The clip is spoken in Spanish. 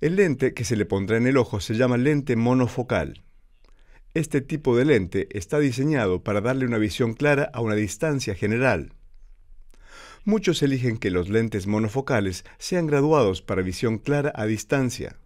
El lente que se le pondrá en el ojo se llama lente monofocal. Este tipo de lente está diseñado para darle una visión clara a una distancia general. Muchos eligen que los lentes monofocales sean graduados para visión clara a distancia.